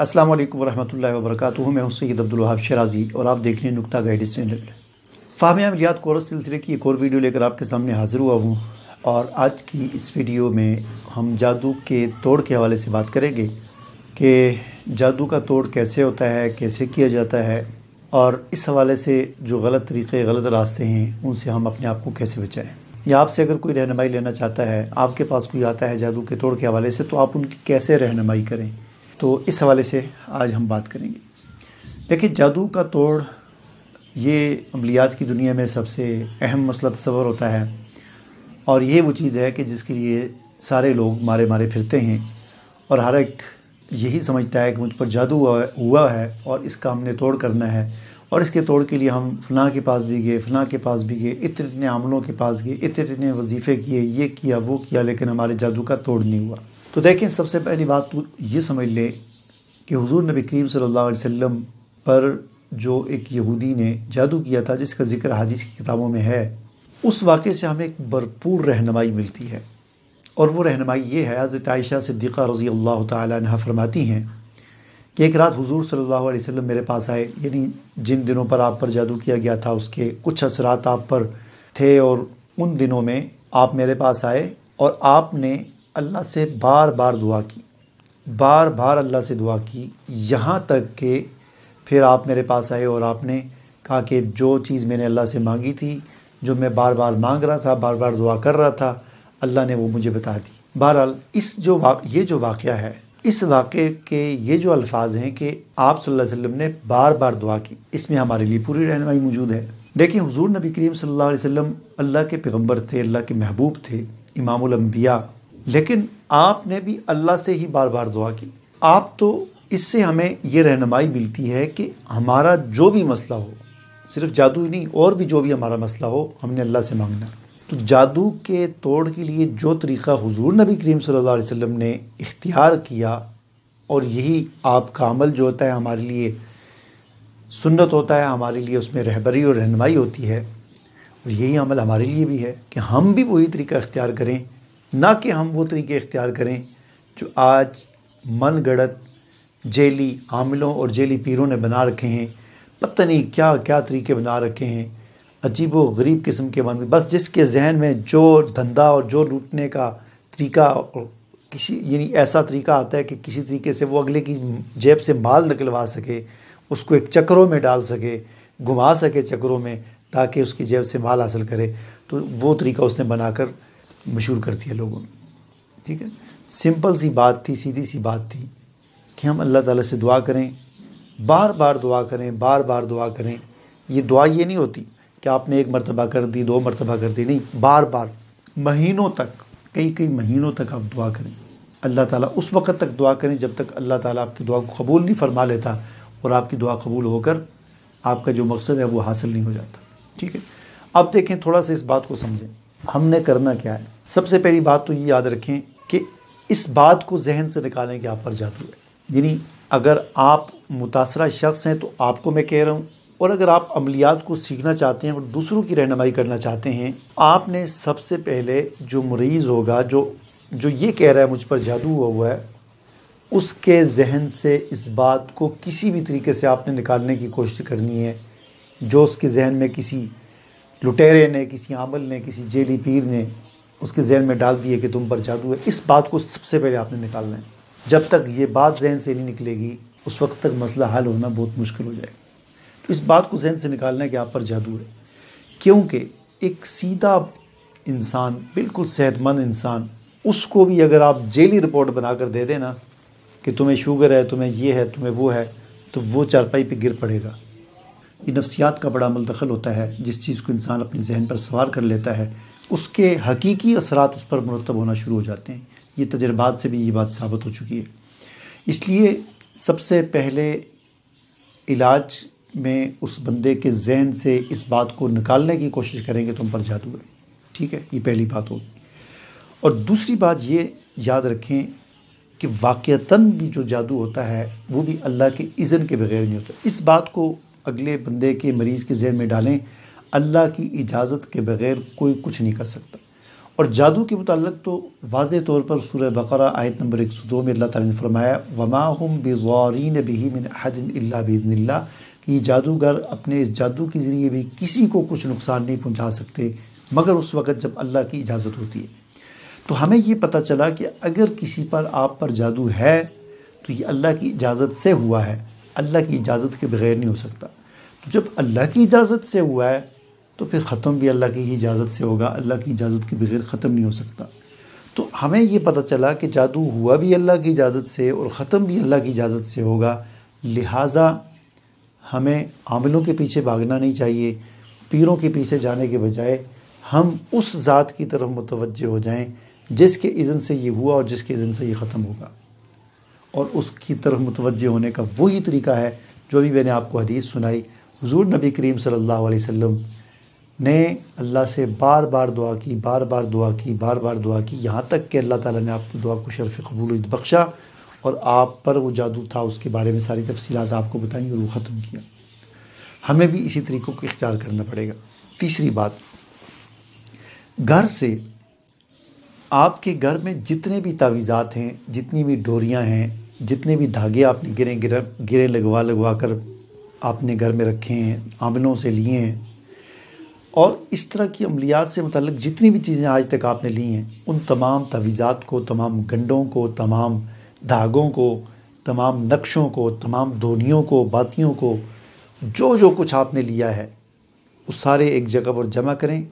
अस्सलाम वालेकुम वरहमतुल्लाहि वबरकातुहू मैं हूं सैयद अब्दुल वहाब शराजी और आप देख रहे हैं नुकता गाइड चैनल फ़ाहम अमलियात कोरस सिलसिले की एक और वीडियो लेकर आपके सामने हाज़िर हुआ हूँ और आज की इस वीडियो में हम जादू के तोड़ के हवाले से बात करेंगे कि जादू का तोड़ कैसे होता है कैसे किया जाता है और इस हवाले से जो गलत तरीक़े गलत रास्ते हैं उनसे हम अपने आप को कैसे बचाएँ या आपसे अगर कोई रहनमाई लेना चाहता है आपके पास कोई आता है जादू के तोड़ के हवाले से तो आप उनकी कैसे रहनमाई करें तो इस हवाले से आज हम बात करेंगे देखिए जादू का तोड़ ये अमलियात की दुनिया में सबसे अहम मसला तस्वर होता है और ये वो चीज़ है कि जिसके लिए सारे लोग मारे मारे फिरते हैं और हर एक यही समझता है कि मुझ पर जादू हुआ है और इसका हमने तोड़ करना है और इसके तोड़ के लिए हम फना के पास भी गए फना के पास भी गए इतने इतने आमलों के पास गए इतने इतने वजीफ़े किए ये किया वो किया लेकिन हमारे जादू का तोड़ नहीं हुआ तो देखें सबसे पहली बात तो ये समझ ले कि हुजूर नबी करीम सल्लल्लाहु अलैहि वसल्लम पर जो एक यहूदी ने जादू किया था जिसका जिक्र हादिस की किताबों में है उस वाक़े से हमें एक भरपूर रहनमाई मिलती है और वो रहनमाई ये है हज़रत आयशा सिद्दीक़ा रज़ी अल्लाह तह फरमाती हैं कि एक रात हुजूर सल्लल्लाहु अलैहि वसल्लम मेरे पास आए यानी जिन दिनों पर आप पर जादू किया गया था उसके कुछ असरात आप पर थे और उन दिनों में आप मेरे पास आए और आपने अल्लाह से बार बार दुआ की बार बार अल्लाह से दुआ की यहाँ तक कि फिर आप मेरे पास आए और आपने कहा कि जो चीज़ मैंने अल्लाह से मांगी थी जो मैं बार बार मांग रहा था बार बार दुआ कर रहा था अल्लाह ने वो मुझे बता दी बहरहाल इस जो ये जो वाक़ है इस वाक़े के ये जो अल्फाज हैं कि आप सल्लल्लाहु अलैहि वसल्लम ने बार बार दुआ की इसमें हमारे लिए पूरी रहनमाई मौजूद है देखिए हुजूर नबी करीम सल्लल्लाहु अलैहि वसल्लम अल्लाह के पैगम्बर थे अल्लाह के महबूब थे इमामबिया लेकिन आपने भी अल्लाह से ही बार बार दुआ की आप तो इससे हमें ये रहनमाई मिलती है कि हमारा जो भी मसला हो सिर्फ जादू ही नहीं और भी जो भी हमारा मसला हो हमने अल्लाह से मांगना तो जादू के तोड़ के लिए जो तरीक़ा हुजूर नबी करीम सल्लल्लाहु अलैहि वसल्लम ने इख्तियार किया और यही आपका अमल जो होता है हमारे लिए सुन्नत होता है हमारे लिए उसमें रहबरी और रहनमाई होती है और यही अमल हमारे लिए भी है कि हम भी वही तरीका इख्तियार करें ना कि हम वो तरीके इख्तियार करें जो आज मन गढ़त जेली आमिलों और जेली पीरों ने बना रखे हैं पता नहीं क्या क्या तरीके बना रखे हैं अजीब व गरीब किस्म के बंद बस जिसके जहन में जो धंधा और जो लूटने का तरीका और किसी यानी ऐसा तरीका आता है कि किसी तरीके से वो अगले की जेब से माल निकलवा सके उसको एक चक्रों में डाल सके घुमा सके चक्रों में ताकि उसकी जेब से माल हासिल करे तो वो तरीका उसने बनाकर मशहूर करती है लोगों ने ठीक है सिंपल सी बात थी सीधी सी बात थी कि हम अल्लाह ताला से दुआ करें बार बार दुआ करें बार बार दुआ करें ये दुआ ये नहीं होती कि आपने एक मरतबा कर दी दो मरतबा कर दी नहीं बार बार महीनों तक कई कई महीनों तक आप दुआ करें अल्लाह ताला उस वक़्त तक दुआ करें जब तक अल्लाह ताला आपकी दुआ को कबूल नहीं फरमा लेता और आपकी दुआ कबूल होकर आपका जो मकसद है वो हासिल नहीं हो जाता ठीक है अब देखें थोड़ा सा इस बात को समझें हमने करना क्या है सबसे पहली बात तो ये याद रखें कि इस बात को जहन से निकालें कि आप पर जादू है यानी अगर आप मुतासर शख्स हैं तो आपको मैं कह रहा हूँ और अगर आप अमलियात को सीखना चाहते हैं और दूसरों की रहनमाई करना चाहते हैं आपने सबसे पहले जो मरीज़ होगा जो जो ये कह रहा है मुझ पर जादू हुआ हुआ है उसके जहन से इस बात को किसी भी तरीके से आपने निकालने की कोशिश करनी है जो उसके जहन में किसी लुटेरे ने किसी आमल ने किसी जेली पीर ने उसके जहन में डाल दिए कि तुम पर जादू है इस बात को सबसे पहले आपने निकालना है जब तक ये बात जहन से नहीं निकलेगी उस वक्त तक मसला हल होना बहुत मुश्किल हो जाएगा तो इस बात को जहन से निकालना है कि आप पर जादू है क्योंकि एक सीधा इंसान बिल्कुल सेहतमंद इंसान उसको भी अगर आप जेली रिपोर्ट बनाकर दे देना कि तुम्हें शुगर है तुम्हें ये है तुम्हें वो है तो वो चारपाई पे गिर पड़ेगा ये नफ्सियात का बड़ा अमल दखल होता है जिस चीज़ को इंसान अपने जहन पर सवार कर लेता है उसके हकीकी असरात उस पर मरतब होना शुरू हो जाते हैं ये तजर्बात से भी ये बात साबित हो चुकी है इसलिए सबसे पहले इलाज में उस बंदे के जहन से इस बात को निकालने की कोशिश करेंगे तो हम पर जादू है ठीक है ये पहली बात होगी और दूसरी बात ये याद रखें कि वाक़ता भी जो जादू होता है वो भी अल्लाह के इज़न के बगैर नहीं होता इस बात को अगले बंदे के मरीज़ के जेर में डालें अल्लाह की इजाज़त के बगैर कोई कुछ नहीं कर सकता और जादू के मतलब तो वाज तौर पर सूर्य बकर आयत नंबर एक सौ दो में अल्लाह ताला ने फरमाया वमा हम बेजारीन बही मिन हजन अल्ला कि जादूगर अपने इस जादू के ज़रिए भी किसी को कुछ नुकसान नहीं पहुँचा सकते मगर उस वक़्त जब अल्लाह की इजाज़त होती है तो हमें ये पता चला कि अगर किसी पर आप पर जादू है तो ये अल्लाह की इजाज़त से हुआ है अल्लाह की इजाज़त के बगैर नहीं हो सकता तो जब अल्लाह की इजाज़त से हुआ है तो फिर ख़त्म भी अल्लाह की ही इजाज़त से होगा अल्लाह की इजाज़त के बगैर ख़त्म नहीं हो सकता तो हमें ये पता चला कि जादू हुआ भी अल्लाह की इजाज़त से और ख़त्म भी अल्लाह की इजाज़त से होगा लिहाजा हमें आमलों के पीछे भागना नहीं चाहिए पीरों के पीछे जाने के बजाय हम उस ज़ात की तरफ मुतवज़ हो जाएं जिसके इज़न से ये हुआ और जिसके इज़न से ये ख़त्म होगा और उसकी तरफ मुतवजह होने का वही तरीका है जो भी मैंने आपको हदीस सुनाई हजूर नबी करीम सल्लल्लाहु अलैहि वसल्लम ने अल्लाह से बार बार दुआ की बार बार दुआ की बार बार दुआ की यहाँ तक कि अल्लाह ताला ने आपकी दुआ को शरफ़ कबूल बख्शा और आप पर वो जादू था उसके बारे में सारी तफसीत आपको बताई और वो ख़त्म किया हमें भी इसी तरीक़ों को इख्तियार करना पड़ेगा तीसरी बात घर से आपके घर में जितने भी तावीज़ात हैं जितनी भी डोरियाँ हैं जितने भी धागे आपने गिरे गिर गिरे लगवा लगवा कर आपने घर में रखे हैं आमलों से लिए हैं और इस तरह की अमलियात से मतलब जितनी भी चीज़ें आज तक आपने ली हैं उन तमाम तावीज़ात को तमाम गंडों को तमाम धागों को तमाम नक्शों को तमाम दोनियों को बातियों को जो जो कुछ आपने लिया है उस सारे एक जगह पर जमा करें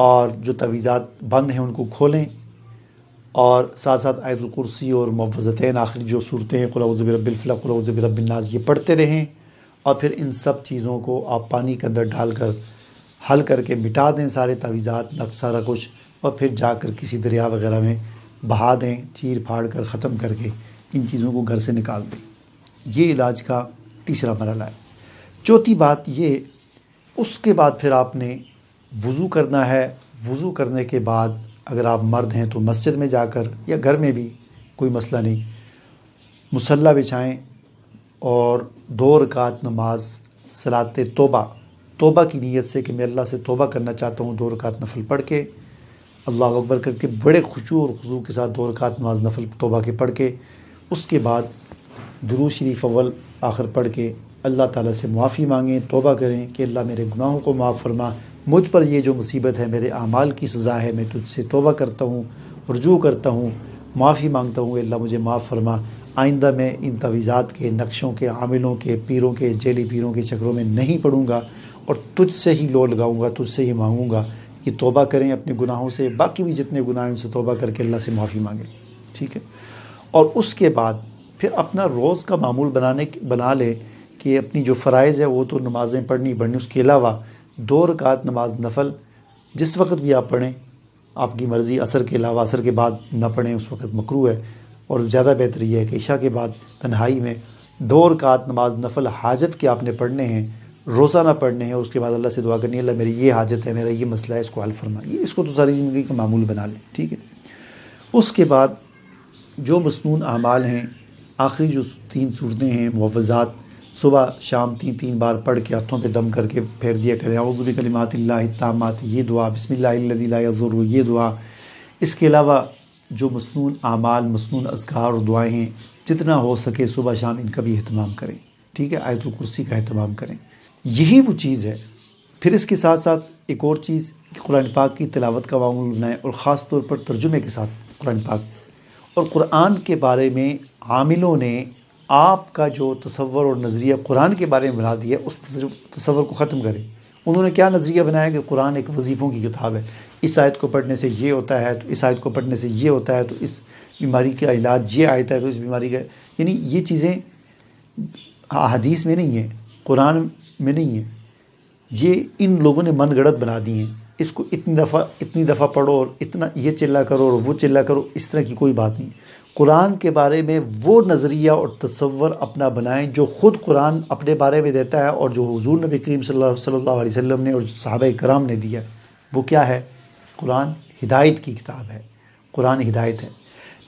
और जो तवीज़ात बंद हैं उनको खोलें और साथ साथ आयतुल कुर्सी और मुवज़तैन आखिरी जो सूरतें कुलाउज़ब रबिलफ़ला कुलाउज़ब रबिलनाज ये पढ़ते रहें और फिर इन सब चीज़ों को आप पानी के अंदर डाल कर हल करके मिटा दें सारे तवीज़ात नक्स सारा कुछ और फिर जाकर किसी दरिया वगैरह में बहा दें चीर फाड़ कर ख़त्म करके इन चीज़ों को घर से निकाल दें ये इलाज का तीसरा मरला है चौथी बात ये उसके बाद फिर आपने वज़ू करना है वज़ू करने के बाद अगर आप मर्द हैं तो मस्जिद में जाकर या घर में भी कोई मसला नहीं मुसल्ला बिछाएँ और दो रकात नमाज सलात तोबा तोबा की नीयत से कि मैं अल्लाह से तोबा करना चाहता हूँ दो रकात नफल पढ़ के अल्लाह अकबर करके बड़े खुशू और खुशू के साथ दो रकात नमाज नफल तोबा के पढ़ के उसके बाद दरू शरीफ अव्वल आखिर पढ़ के अल्लाह ताला से माफ़ी मांगें तोबा करें कि अल्लाह मेरे गुनाहों को माफ़ फरमा मुझ पर ये जो मुसीबत है मेरे अमाल की सज़ा है मैं तुझसे तोबा करता हूँ रजू करता हूँ माफ़ी मांगता हूँ अल्लाह मुझे माफ़ फरमा आइंदा मैं इन तवीज़ात के नक्शों के आमिलों के पीरों के जेली पीरों के चक्रों में नहीं पढ़ूँगा और तुझसे ही लो लगाऊँगा तुझसे ही मांगूँगा कि तोबा करें अपने गुनाहों से बाकी भी जितने गुनाह हैं उनसे तोबा करके अल्लाह से माफ़ी मांगें ठीक है और उसके बाद फिर अपना रोज़ का मामूल बनाने बना लें कि अपनी जो फ़रज़ है वो तो नमाज़ें पढ़नी पढ़नी उसके अलावा दो रकात नमाज नफल जिस वक्त भी आप पढ़ें आपकी मर्ज़ी असर के अलावा असर के बाद ना पढ़ें उस वक्त मकरू है और ज़्यादा बेहतर यह है कि इशा के बाद तन्हाई में दो रकात नमाज नफल हाजत के आपने पढ़ने हैं रोज़ाना पढ़ने हैं उसके बाद अल्लाह से दुआ करनी है अल्लाह मेरी ये हाजत है मेरा ये मसला है इसको हल फरमाइए इसको तो सारी ज़िंदगी का मामूल बना लें ठीक है उसके बाद जो मसनून अमाल हैं आखिरी जो तीन सूरतें हैं मुआवज़ात सुबह शाम तीन तीन बार पढ़ के हथों पे दम करके फेर दिया करें अवज़ुब कलिमात तामात ये दुआ बसमिल्लाज़ुर ये दुआ इसके अलावा जो मसनून आमाल मसनून असगार और दुआएँ हैं जितना हो सके सुबह शाम इनका भी अहतमाम करें ठीक है आयत कुर्सी का अहतमाम करें यही वो चीज़ है फिर इसके साथ साथ एक और चीज़ कुरान पाक की तलावत का मामूल बनाएँ और ख़ास तौर पर तर्जुमे के साथ कुरान पाक और कुरान के बारे में आमिलों ने आपका जो तस्वर और नज़रिया कुरान के बारे में बना दिया उस तस्वर को ख़त्म करें उन्होंने क्या नज़रिया बनाया कि कुरान एक वजीफ़ों की किताब है इस आयत को पढ़ने से ये होता है तो इस आयत को पढ़ने से ये होता है तो इस बीमारी का इलाज ये आयत है तो इस बीमारी का यानी ये चीज़ें अदीस में नहीं है कुरान में नहीं है ये इन लोगों ने मन गढ़त बना दी हैं इसको इतनी दफ़ा इतनी दफ़ा पढ़ो और इतना ये चिल्ला करो और वो चिल्ला करो इस तरह की कोई बात नहीं कुरान के बारे में वो नज़रिया और तस्वर अपना बनाएं जो ख़ुद कुरान अपने बारे में देता है और जो हजूर नबी करीम सल्ला वसम ने और साहब कराम ने दिया वो क्या है कुरान हिदायत की किताब है कुरान हिदायत है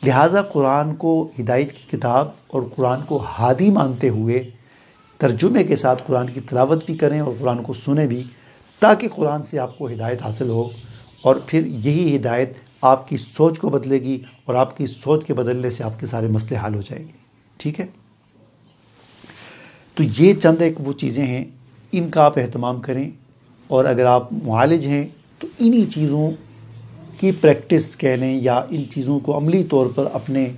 लिहाजा कुरान को हिदायत की किताब और कुरान को हादी मानते हुए तर्जुमे के साथ कुरान की तलावत भी करें और कुरान को सुने भी ताकि कुरान से आपको हिदायत हासिल हो और फिर यही हिदायत आपकी सोच को बदलेगी और आपकी सोच के बदलने से आपके सारे मसले हल हो जाएंगे ठीक है तो ये चंद एक वो चीज़ें हैं इनका आप अहतमाम करें और अगर आप मालिज हैं तो इन्हीं चीज़ों की प्रैक्टिस कह लें या इन चीज़ों को अमली तौर पर अपने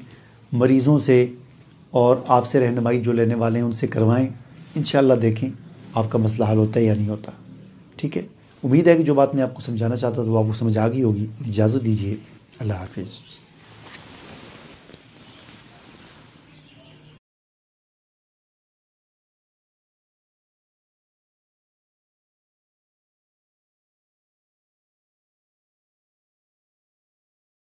मरीज़ों से और आपसे रहनमाई जो लेने वाले हैं उनसे करवाएं इन देखें आपका मसला हल होता है या नहीं होता ठीक है उम्मीद है कि जो बात मैं आपको समझाना चाहता था वो आपको समझ आ गई होगी इजाज़त दीजिए अल्लाह हाफिज़